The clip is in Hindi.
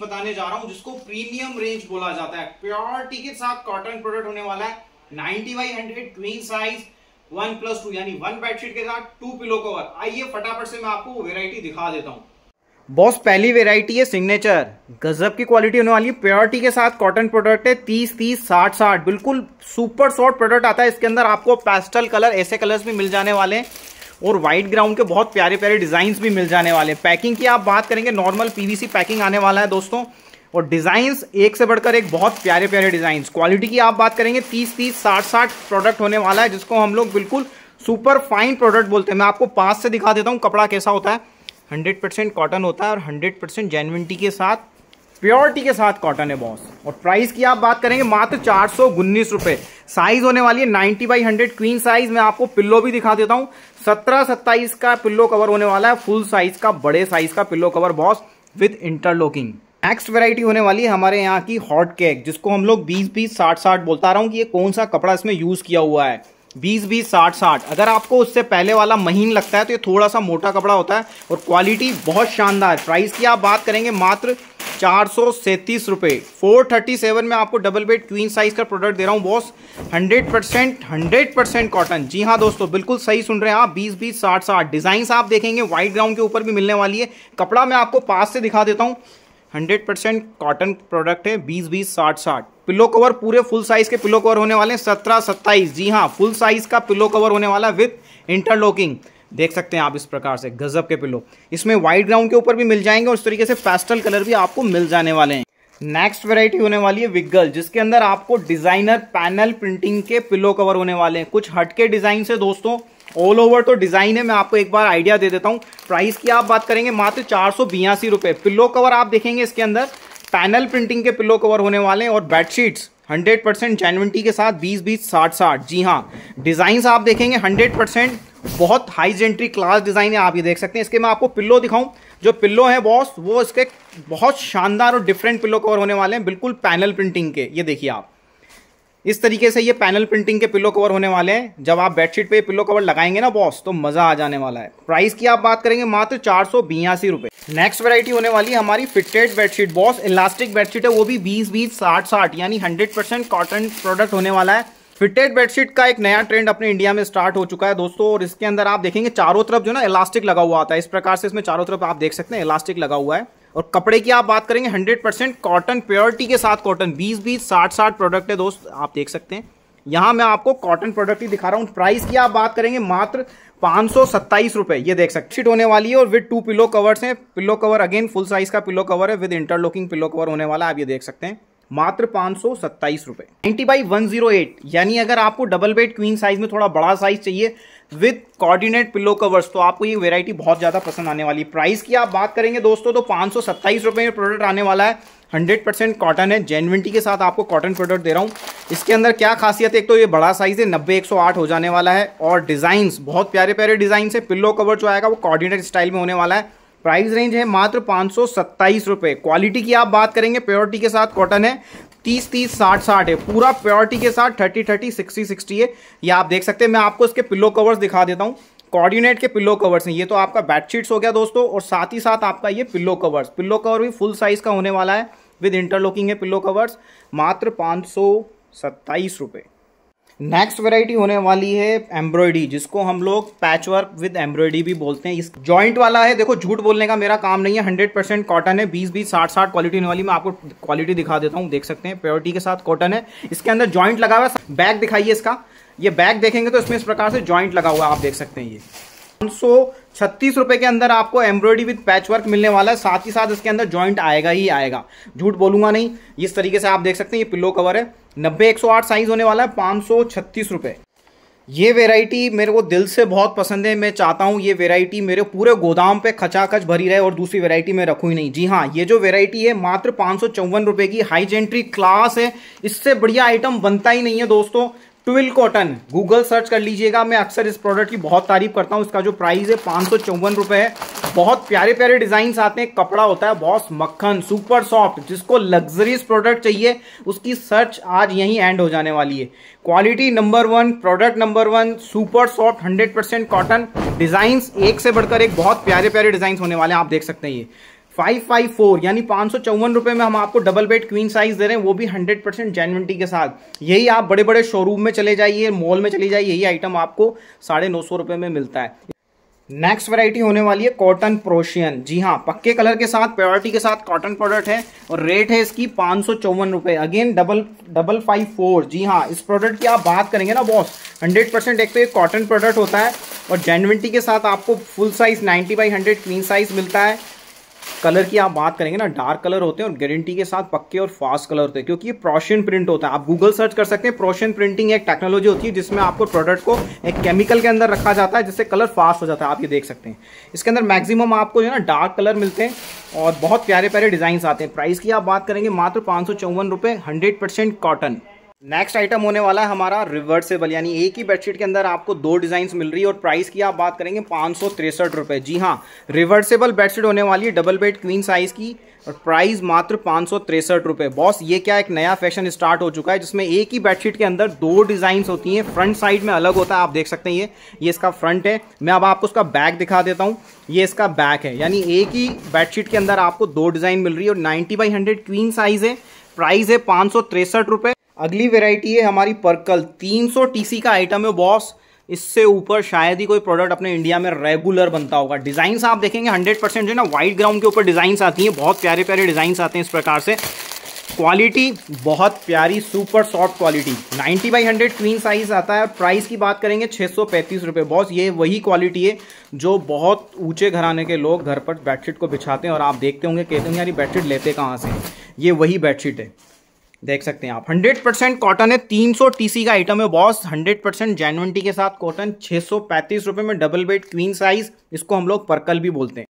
बताने जा रहा हूं जिसको प्रीमियम रेंज बोला जाता है प्योरिटी के साथ कॉटन प्रोडक्ट होने वाला है ninety by hundred twin size one plus two यानी वन बेडशीट के साथ टू पिलो कवर आइए फटाफट से मैं आपको वेरायटी दिखा देता हूँ बॉस पहली वेरायटी है सिग्नेचर गजब की क्वालिटी होने वाली है प्योरिटी के साथ कॉटन प्रोडक्ट है तीस तीस साठ साठ बिल्कुल सुपर सॉफ्ट प्रोडक्ट आता है इसके अंदर आपको पेस्टल कलर ऐसे कलर्स भी मिल जाने वाले हैं और व्हाइट ग्राउंड के बहुत प्यारे प्यारे डिज़ाइंस भी मिल जाने वाले हैं पैकिंग की आप बात करेंगे नॉर्मल पीवीसी पैकिंग आने वाला है दोस्तों और डिज़ाइंस एक से बढ़कर एक बहुत प्यारे प्यारे डिज़ाइंस क्वालिटी की आप बात करेंगे तीस तीस साठ साठ प्रोडक्ट होने वाला है जिसको हम लोग बिल्कुल सुपर फाइन प्रोडक्ट बोलते हैं मैं आपको पास से दिखा देता हूँ कपड़ा कैसा होता है हंड्रेड परसेंट कॉटन होता है और हंड्रेड परसेंट जेनविनटी के साथ प्योरिटी के साथ कॉटन है बॉस और प्राइस की आप बात करेंगे मात्र चार सौ उन्नीस रुपए साइज होने वाली है ninety by hundred queen size मैं आपको पिल्लो भी दिखा देता हूं सत्रह सत्ताईस का पिल्लो कवर होने वाला है फुल साइज का बड़े साइज का pillow cover boss with interlocking next variety होने वाली है हमारे यहाँ की हॉट केक जिसको हम लोग बीस बीस साठ साठ बोलता रहा हूँ कि ये कौन सा कपड़ा इसमें यूज़ किया हुआ है बीस बीस साठ साठ अगर आपको उससे पहले वाला महीन लगता है तो ये थोड़ा सा मोटा कपड़ा होता है और क्वालिटी बहुत शानदार प्राइस की आप बात करेंगे मात्र चार सौ सैंतीस रुपये फोर थर्टी सेवन में आपको डबल बेड क्वीन साइज का प्रोडक्ट दे रहा हूँ boss hundred percent hundred percent cotton जी हाँ दोस्तों बिल्कुल सही सुन रहे हैं आप बीस बीस साठ साठ डिजाइन आप देखेंगे व्हाइट ग्राउंड के ऊपर भी मिलने वाली है कपड़ा मैं आपको पास से दिखा देता हूँ हंड्रेड परसेंट कॉटन प्रोडक्ट है बीस बीस साठ साठ पिलो कवर पूरे फुल साइज के पिलो कवर होने वाले हैं सत्रह सत्ताईस जी हाँ फुल साइज का पिलो कवर होने वाला विथ इंटरलॉकिंग देख सकते हैं आप इस प्रकार से गजब के पिलो इसमें व्हाइट ग्राउंड के ऊपर भी मिल जाएंगे और इस तरीके से पेस्टल कलर भी आपको मिल जाने वाले हैं नेक्स्ट वेरायटी होने वाली है विग्गल जिसके अंदर आपको डिजाइनर पैनल प्रिंटिंग के पिलो कवर होने वाले हैं कुछ हटके डिजाइन से दोस्तों ऑल ओवर तो डिजाइन है मैं आपको एक बार आइडिया दे देता हूँ प्राइस की आप बात करेंगे मात्र चार सौ बयासी रुपए पिल्लो कवर आप देखेंगे इसके अंदर पैनल प्रिंटिंग के पिल्लो कवर होने वाले हैं और बेडशीट्स 100% परसेंट जेनविटी के साथ 20 बीस साठ साठ जी हाँ डिजाइन आप देखेंगे 100% परसेंट बहुत हाई जेंट्री क्लास डिज़ाइन है आप ये देख सकते हैं इसके मैं आपको पिल्लो दिखाऊं जो पिल्लो है बॉस वो इसके बहुत शानदार और डिफरेंट पिल्लो कवर होने वाले हैं बिल्कुल पैनल प्रिंटिंग के ये देखिए आप इस तरीके से ये पैनल प्रिंटिंग के पिल्लो कवर होने वाले हैं जब आप बेडशीट पे पिल्लो कवर लगाएंगे ना बॉस तो मज़ा आ जाने वाला है प्राइस की आप बात करेंगे मात्र चार सौ बयासी रुपए नेक्स्ट वैरायटी होने वाली हमारी fitted bedsheet boss elastic bedsheet है वो भी बीस बीस साठ साठ यानी हंड्रेड परसेंट कॉटन प्रोडक्ट होने वाला है फिटेड बेडशीट का एक नया ट्रेंड अपने इंडिया में स्टार्ट हो चुका है दोस्तों और इसके अंदर आप देखेंगे चारों तरफ जो ना इलास्टिक लगा हुआ आता है इस प्रकार से इसमें चारों तरफ आप देख सकते हैं इलास्टिक लगा हुआ है और कपड़े की आप बात करेंगे 100% परसेंट कॉटन प्योरिटी के साथ कॉटन 20 बीस साठ साठ प्रोडक्ट है दोस्त आप देख सकते हैं यहाँ मैं आपको कॉटन प्रोडक्ट ही दिखा रहा हूँ प्राइस की आप बात करेंगे मात्र पाँच सौ सत्ताईस रुपये ये देख सकते शीट होने वाली है और विद टू पिलो कवर्स हैं pillow cover again full size का पिलो कवर है विद इंटरलॉकिंग पिलो कवर होने वाला है आप ये देख सकते हैं मात्र पाँच सौ सत्ताईस रुपए ninety by one zero eight यानी अगर आपको डबल बेड क्वीन साइज में थोड़ा बड़ा साइज चाहिए विद कोऑर्डिनेट पिल्लो कवर्स तो आपको ये वेरायटी बहुत ज़्यादा पसंद आने वाली प्राइस की आप बात करेंगे दोस्तों तो पांच सौ सत्ताईस रुपए में प्रोडक्ट आने वाला है हंड्रेड परसेंट कॉटन है जेनविनटी के साथ आपको कॉटन प्रोडक्ट दे रहा हूँ इसके अंदर क्या खासियत है एक तो ये बड़ा साइज़ है नब्बे एक सौ आठ हो जाने वाला है और डिज़ाइंस बहुत प्यारे प्यारे डिज़ाइन है पिल्लो कवर जो आएगा वो कॉर्डिनेट स्टाइल में होने वाला है प्राइस रेंज है मात्र पाँच सौ सत्ताईस रुपये क्वालिटी की आप बात करेंगे प्योरिटी के साथ कॉटन है तीस तीस साठ साठ है पूरा प्योरिटी के साथ थर्टी थर्टी सिक्सटी सिक्सटी है ये आप देख सकते हैं मैं आपको इसके पिल्लो कवर्स दिखा देता हूँ कोऑर्डिनेट के पिल्लो कवर्स हैं ये तो आपका बेडशीट्स हो गया दोस्तों और साथ ही साथ आपका ये पिल्लो कवर्स पिल्लो कवर भी फुल साइज का होने वाला है विद इंटरलॉकिंग है पिल्लो कवर्स मात्र पाँच सौ सत्ताईस रुपये नेक्स्ट वेराइटी होने वाली है एम्ब्रॉयडरी जिसको हम लोग पैच वर्क विद एम्ब्रॉयडरी भी बोलते हैं इस जॉइंट वाला है देखो झूठ बोलने का मेरा काम नहीं है हंड्रेड परसेंट कॉटन है बीस बीस साठ साठ क्वालिटी होने वाली मैं आपको क्वालिटी दिखा देता हूँ देख सकते हैं प्योरिटी के साथ कॉटन है इसके अंदर ज्वाइंट लगा हुआ है बैग दिखाइए इसका ये बैग देखेंगे तो इसमें इस प्रकार से ज्वाइंट लगा हुआ है आप देख सकते हैं ये पाँच छत्तीस रुपये के अंदर आपको एम्ब्रॉयडरी विद पैच वर्क मिलने वाला है साथ ही साथ इसके अंदर जॉइंट आएगा ही आएगा झूठ बोलूंगा नहीं इस तरीके से आप देख सकते हैं ये पिल्लो कवर है नब्बे एक साइज होने वाला है पाँच सौ छत्तीस रुपए ये वेराइटी मेरे को दिल से बहुत पसंद है मैं चाहता हूँ ये वेराइटी मेरे पूरे गोदाम पे खचाखच भरी रहे और दूसरी वेराइटी में रखूँ ही नहीं जी हाँ ये जो वेराइटी है मात्र पाँच सौ चौवन रुपये की हाई जेंट्री क्लास है इससे बढ़िया आइटम बनता ही नहीं है दोस्तों ट्विल कॉटन गूगल सर्च कर लीजिएगा मैं अक्सर इस प्रोडक्ट की बहुत तारीफ करता हूँ इसका जो प्राइस है पाँच सौ चौवन रुपये है बहुत प्यारे प्यारे डिजाइन आते हैं कपड़ा होता है बहुत मक्खन सुपर सॉफ्ट जिसको लग्जरीज प्रोडक्ट चाहिए उसकी सर्च आज यहीं एंड हो जाने वाली है quality number one product number one super soft hundred percent cotton design एक से बढ़कर एक बहुत प्यारे प्यारे डिजाइन होने वाले हैं आप देख सकते हैं ये फाइव फाइव फोर यानी पाँच सौ चौवन रुपए में हम आपको डबल बेड क्वीन साइज दे रहे हैं वो भी हंड्रेड परसेंट जेनविटी के साथ यही आप बड़े बड़े शोरूम में चले जाइए मॉल में चले जाइए यही आइटम आपको साढ़े नौ सौ रुपए में मिलता है नेक्स्ट वैरायटी होने वाली है कॉटन प्रोशियन जी हाँ पक्के कलर के साथ प्योरिटी के साथ कॉटन प्रोडक्ट है और रेट है इसकी पाँच सौ चौवन रुपए again double double five four जी हाँ इस प्रोडक्ट की आप बात करेंगे ना बॉस हंड्रेड परसेंट एक तो ये कॉटन प्रोडक्ट होता है और जेनविटी के साथ आपको full size ninety by hundred queen size मिलता है कलर की आप बात करेंगे ना डार्क कलर होते हैं और गारंटी के साथ पक्के और फास्ट कलर होते हैं क्योंकि ये प्रोशन प्रिंट होता है आप गूगल सर्च कर सकते हैं प्रोशन प्रिंटिंग एक टेक्नोलॉजी होती है जिसमें आपको प्रोडक्ट को एक केमिकल के अंदर रखा जाता है जिससे कलर फास्ट हो जाता है आप ये देख सकते हैं इसके अंदर मैक्सिमम आपको जो है ना डार्क कलर मिलते हैं और बहुत प्यारे प्यारे डिजाइन आते हैं प्राइस की आप बात करेंगे मात्र पाँच सौ चौवन hundred percent cotton next item होने वाला है हमारा रिवर्सेबल यानी एक ही बेडशीट के अंदर आपको दो डिजाइन मिल रही है और प्राइस की आप बात करेंगे पांच सौ तिरसठ रुपए जी हाँ रिवर्सेबल बेडशीट होने वाली है डबल बेड क्वीन साइज की और प्राइस मात्र पाँच सौ तिरसठ रुपये बॉस ये क्या एक नया फैशन स्टार्ट हो चुका है जिसमें एक ही बेडशीट के अंदर दो डिजाइन होती हैं फ्रंट साइड में अलग होता है आप देख सकते हैं ये ये इसका फ्रंट है मैं अब आपको उसका बैक दिखा देता हूँ ये इसका बैक है यानी एक ही बेडशीट के अंदर आपको दो डिजाइन मिल रही है और ninety by hundred queen size है प्राइस है पाँच सौ तिरसठ रुपए अगली वेराइटी है हमारी पर्कल 300 सी का आइटम है बॉस इससे ऊपर शायद ही कोई प्रोडक्ट अपने इंडिया में रेगुलर बनता होगा डिजाइन आप देखेंगे 100 परसेंट जो है ना व्हाइट ग्राउंड के ऊपर डिज़ाइंस आती हैं बहुत प्यारे प्यारे डिज़ाइंस आते हैं इस प्रकार से क्वालिटी बहुत प्यारी super soft quality 90 by 100 queen size आता है प्राइस की बात करेंगे छः सौ पैंतीस रुपये बॉस ये वही क्वालिटी है जो बहुत ऊंचे घराने के लोग घर पर बेडशीट को बिछाते हैं और आप देखते होंगे कहते होंगे यार बेडशीट लेते कहाँ से ये वही बेडशीट है देख सकते हैं आप 100% परसेंट कॉटन है 300 टीसी का आइटम है बॉस 100% परसेंट जेनवेंटी के साथ कॉटन छः सौ में डबल बेड क्वीन साइज इसको हम लोग पर्कल भी बोलते हैं